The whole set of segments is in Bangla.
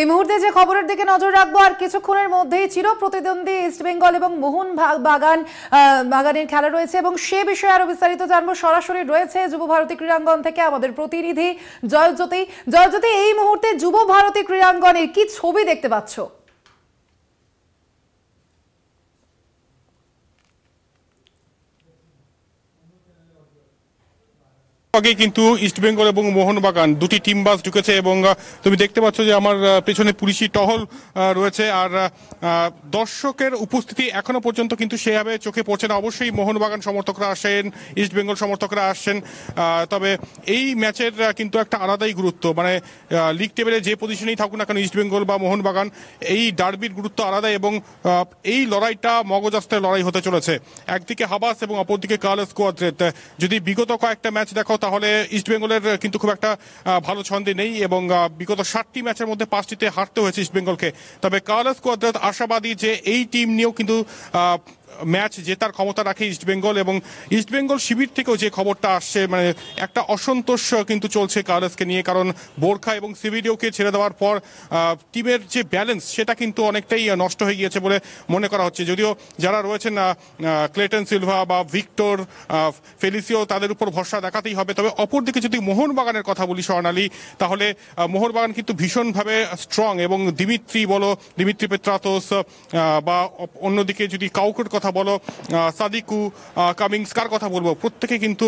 এই মুহূর্তে যে খবরের দিকে নজর রাখবো আর কিছুক্ষণের মধ্যেই চির প্রতিদ্বন্দ্বী ইস্টবেঙ্গল এবং মোহন বাগান বাগানের খেলা রয়েছে এবং সে বিষয়ে আরো বিস্তারিত জানবো সরাসরি রয়েছে যুব ভারতী ক্রীড়াঙ্গন থেকে আমাদের প্রতিনিধি জয়জ্যোতি জয়জ্যোতি এই মুহূর্তে যুব ভারতী ক্রীড়াঙ্গনের কি ছবি দেখতে পাচ্ছ আগে কিন্তু ইস্টবেঙ্গল এবং মোহনবাগান দুটি টিম বাস ঢুকেছে এবং তুমি দেখতে পাচ্ছ যে আমার পেছনে পুলিশি টহল রয়েছে আর দর্শকের উপস্থিতি এখনো পর্যন্ত কিন্তু সেভাবে চোখে পড়ছে না অবশ্যই মোহনবাগান সমর্থকরা আসেন ইস্টবেঙ্গল সমর্থকরা আসছেন তবে এই ম্যাচের কিন্তু একটা আলাদাই গুরুত্ব মানে লিগ টেবিলে যে পজিশনেই থাকুক না কেন ইস্টবেঙ্গল বা মোহনবাগান এই ডার্বির গুরুত্ব আলাদা এবং এই লড়াইটা মগজাস্তের লড়াই হতে চলেছে একদিকে হাবাস এবং অপরদিকে কার্লস কোয়াদ্রেত যদি বিগত কয়েকটা ম্যাচ দেখো তাহলে ইস্টবেঙ্গলের কিন্তু খুব একটা ভালো ছন্দে নেই এবং বিগত ষাটটি ম্যাচের মধ্যে পাঁচটিতে হারতে হয়েছে ইস্টবেঙ্গলকে তবে কার্লাস কোয়াদ্রাত আশাবাদী যে এই টিম নিয়েও কিন্তু ম্যাচ জেতার ক্ষমতা রাখে ইস্টবেঙ্গল এবং ইস্টবেঙ্গল শিবির থেকেও যে খবরটা আসছে মানে একটা অসন্তোষ কিন্তু চলছে কারাসকে নিয়ে কারণ বোরখা এবং সিভিডিওকে ছেড়ে দেওয়ার পর টিমের যে ব্যালেন্স সেটা কিন্তু অনেকটাই নষ্ট হয়ে গিয়েছে বলে মনে করা হচ্ছে যদিও যারা রয়েছেন ক্লেটন সিলভা বা ভিক্টর ফেলিসিও তাদের উপর ভরসা দেখাতেই হবে তবে অপরদিকে যদি মোহনবাগানের কথা বলি স্বর্ণালী তাহলে মোহনবাগান কিন্তু ভীষণভাবে স্ট্রং এবং দিমিত্রি বলো দিমিত্রি পেত্রাতোস বা অন্যদিকে যদি কাউকের কথা কথা বলো সাদিকু কামিংস কার কথা বলবো প্রত্যেকে কিন্তু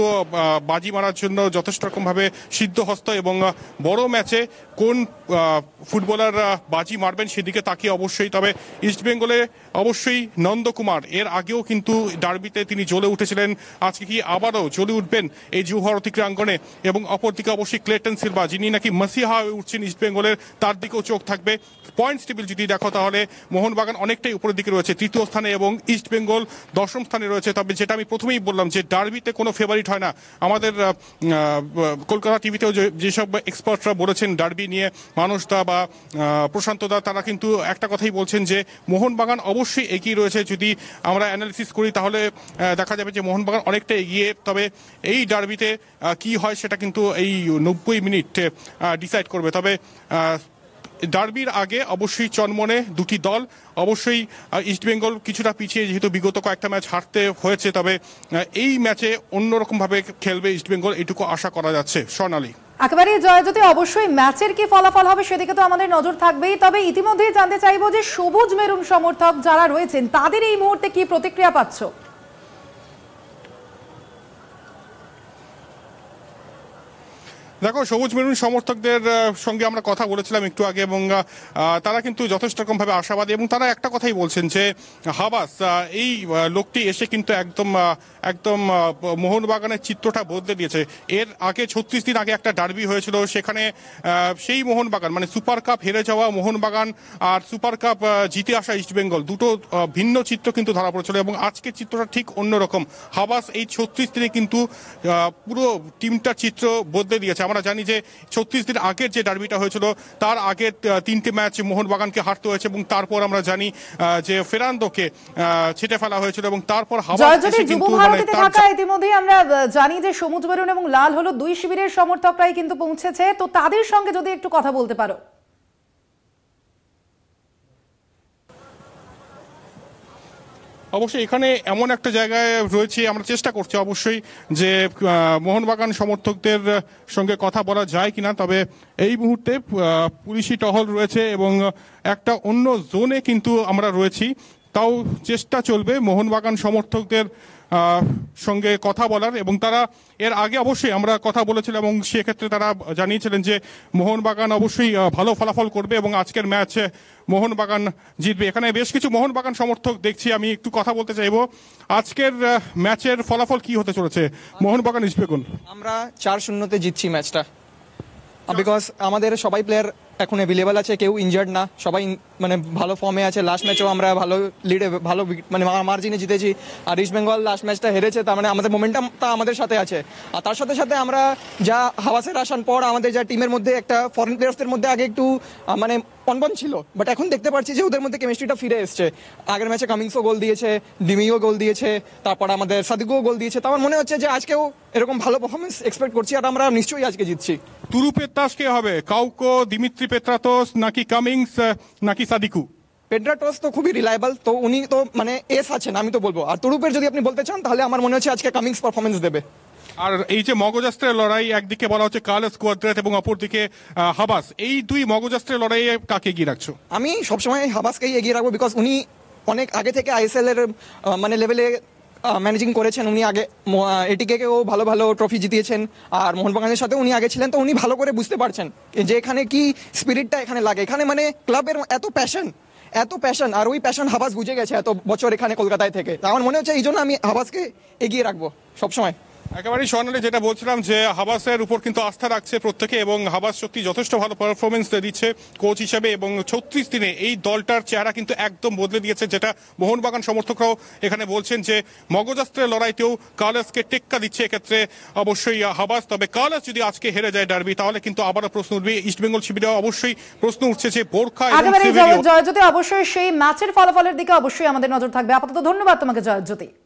বাজি মারার জন্য যথেষ্ট রকমভাবে সিদ্ধহস্ত এবং বড় ম্যাচে কোন ফুটবলাররা বাজি মারবেন সেদিকে তাকিয়ে অবশ্যই তবে ইস্টবেঙ্গলে অবশ্যই নন্দকুমার এর আগেও কিন্তু ডার্বিতে তিনি জ্বলে উঠেছিলেন আজকে কি আবারও জ্বলে উঠবেন এই জুহর ক্রাঙ্গণে এবং অপরদিকে অবশ্যই ক্লেটন সিলভা যিনি নাকি মাসিহা হয়ে উঠছেন ইস্টবেঙ্গলের তার দিকেও চোখ থাকবে পয়েন্টস টেবিল যদি দেখো তাহলে মোহনবাগান অনেকটাই উপরের দিকে রয়েছে তৃতীয় স্থানে এবং ইস্টবেঙ্গল দশম স্থানে রয়েছে তবে যেটা আমি প্রথমেই বললাম যে ডার্বিতে কোনো ফেভারিট হয় না আমাদের কলকাতা টিভিতেও যেসব এক্সপার্টরা বলেছেন ডার্বি পার্টি নিয়ে মানুষদা বা প্রশান্তদা তারা কিন্তু একটা কথাই বলছেন যে মোহনবাগান অবশ্যই এগিয়ে রয়েছে যদি আমরা অ্যানালিসিস করি তাহলে দেখা যাবে যে মোহনবাগান অনেকটা এগিয়ে তবে এই ডার্বিতে কি হয় সেটা কিন্তু এই নব্বই মিনিট ডিসাইড করবে তবে ডার্বির আগে অবশ্যই চনমনে দুটি দল অবশ্যই ইস্টবেঙ্গল কিছুটা পিছিয়ে যেহেতু বিগত কয়েকটা ম্যাচ হারতে হয়েছে তবে এই ম্যাচে অন্যরকমভাবে খেলবে ইস্টবেঙ্গল এটুকু আশা করা যাচ্ছে স্বর্ণালী একেবারে জয়জ্যোতি অবশ্যই ম্যাচের কি ফলাফল হবে সেদিকে তো আমাদের নজর থাকবেই তবে ইতিমধ্যেই জানতে চাইবো যে সবুজ মেরুন সমর্থক যারা রয়েছেন তাদের এই মুহূর্তে কি প্রতিক্রিয়া পাচ্ছ দেখো সবুজ মেরুন সমর্থকদের সঙ্গে আমরা কথা বলেছিলাম একটু আগে এবং তারা কিন্তু যথেষ্ট রকমভাবে আশাবাদী এবং তারা একটা কথাই বলছেন যে হাবাস এই লোকটি এসে কিন্তু একদম একদম মোহনবাগানের চিত্রটা বদলে দিয়েছে এর আগে ছত্রিশ দিন আগে একটা ডার্বি হয়েছিল সেখানে সেই মোহনবাগান মানে সুপার কাপ হেরে যাওয়া মোহনবাগান আর সুপার কাপ জিতে আসা ইস্টবেঙ্গল দুটো ভিন্ন চিত্র কিন্তু ধরা পড়েছিল এবং আজকে চিত্রটা ঠিক অন্যরকম হাবাস এই ছত্রিশ দিনে কিন্তু পুরো টিমটার চিত্র বদলে দিয়েছে আমরা জানি যে ছত্রিশ দিন আগের যে ডার্বিটা হয়েছিল তার আগে তিনটি ম্যাচ মোহনবাগানকে হারতে হয়েছে এবং তারপর আমরা জানি যে ফেরান্দোকে ছেটে ফেলা হয়েছিল এবং তারপর মানে ইতিমধ্যে আমরা জানি যে সমুদ্র বেরুন এবং লাল হলো দুই শিবিরের সমর্থকরাই কিন্তু পৌঁছেছে তো তাদের সঙ্গে যদি একটু কথা বলতে পারো অবশ্যই এখানে এমন একটা জায়গায় রয়েছে আমরা চেষ্টা করছি অবশ্যই যে মোহনবাগান সমর্থকদের সঙ্গে কথা বলা যায় কিনা তবে এই মুহূর্তে পুলিশি টহল রয়েছে এবং একটা অন্য জোনে কিন্তু আমরা রয়েছি তাও চেষ্টা চলবে মোহনবাগান সমর্থকদের সঙ্গে কথা বলার এবং তারা এর আগে অবশ্যই আমরা কথা বলেছিলাম এবং সেক্ষেত্রে তারা জানিয়েছিলেন যে মোহনবাগান অবশ্যই ভালো ফলাফল করবে এবং আজকের ম্যাচে মোহনবাগান জিতবে এখানে বেশ কিছু মোহনবাগান সমর্থক দেখছি আমি একটু কথা বলতে চাইব আজকের ম্যাচের ফলাফল কি হতে চলেছে মোহনবাগান ইসবেগুন আমরা চার শূন্যতে জিতছি ম্যাচটা বিকজ আমাদের সবাই প্লেয়ার এখন অ্যাভেলেবেল আছে কেউ ইনজার্ড না সবাই মানে ভালো ফর্মে আছে লাস্ট ম্যাচেও আমরা ভালো লিডে ভালো মানে মার্জিনে জিতেছি আর ইস্ট বেঙ্গল লাস্ট ম্যাচটা হেরেছে তার মানে আমাদের মোমেন্টামটা আমাদের সাথে আছে আর তার সাথে সাথে আমরা যা হাওয়াসের আসার পর আমাদের যা টিমের মধ্যে একটা ফরেন প্লেয়ার্সদের মধ্যে আগে একটু মানে অনবন ছিল বাট এখন দেখতে পাচ্ছি যে ওদের মধ্যে কেমিস্ট্রিটা ফিরে এসছে আগের ম্যাচে কামিংসও গোল দিয়েছে ডিমিও গোল দিয়েছে তারপর আমাদের সাদিকও গোল দিয়েছে তার মনে হচ্ছে যে আজকেও এরকম ভালো পারফরমেন্স এক্সপেক্ট করছি আর আমরা নিশ্চয়ই আজকে জিতছি তুরুপের তাস কে হবে কাউকো দিমিত্রি ডিমিত্রি পেত্রাতোস নাকি কামিংস নাকি সাদিকু পেট্রাটোস তো খুবই রিলায়েবল তো উনি তো মানে এস আছেন আমি তো বলবো আর তরুপের যদি আপনি বলতে চান তাহলে আমার মনে হচ্ছে আজকে কামিংস পারফরমেন্স দেবে আর এই যে মগজাস্ত্রের লড়াই একদিকে বলা হচ্ছে কার্লস কুয়াদ্রেত এবং অপরদিকে হাবাস এই দুই মগজাস্ত্রের লড়াইয়ে কাকে এগিয়ে রাখছো আমি সবসময় হাবাসকেই এগিয়ে রাখবো বিকজ উনি অনেক আগে থেকে আইএসএল এর মানে লেভেলে ম্যানেজিং করেছেন উনি আগে এটিকেও ভালো ভালো ট্রফি জিতিয়েছেন আর মোহনবাগানের সাথে উনি আগে ছিলেন তো উনি ভালো করে বুঝতে পারছেন যে এখানে কি স্পিরিটটা এখানে লাগে এখানে মানে ক্লাবের এত প্যাশন এত প্যাশন আর ওই প্যাশন হাবাস বুঝে গেছে এত বছর এখানে কলকাতায় থেকে আমার মনে হচ্ছে এই জন্য আমি হাবাসকে এগিয়ে রাখবো সবসময় একেবারেই সোনালি যেটা বলছিলাম যে হাবাসের উপর কিন্তু আস্থা রাখছে প্রত্যেকে এবং হাবাস সত্যি যথেষ্ট ভালো পারফরমেন্স দিচ্ছে কোচ হিসেবে এবং ছত্রিশ দিনে এই দলটার চেহারা কিন্তু একদম বদলে দিয়েছে যেটা মোহনবাগান সমর্থকরাও এখানে বলছেন যে মগজাস্ত্রের লড়াইতেও কালাসকে টেক্কা দিচ্ছে এক্ষেত্রে অবশ্যই হাবাস তবে কালাস যদি আজকে হেরে যায় ডারবি তাহলে কিন্তু আবারও প্রশ্ন উঠবে ইস্টবেঙ্গল শিবিরে অবশ্যই প্রশ্ন উঠছে যে বোরখা জয়জ্যোতি অবশ্যই সেই ম্যাচের ফলাফলের দিকে অবশ্যই আমাদের নজর থাকবে আপাতত ধন্যবাদ তোমাকে জয়জ্যোতি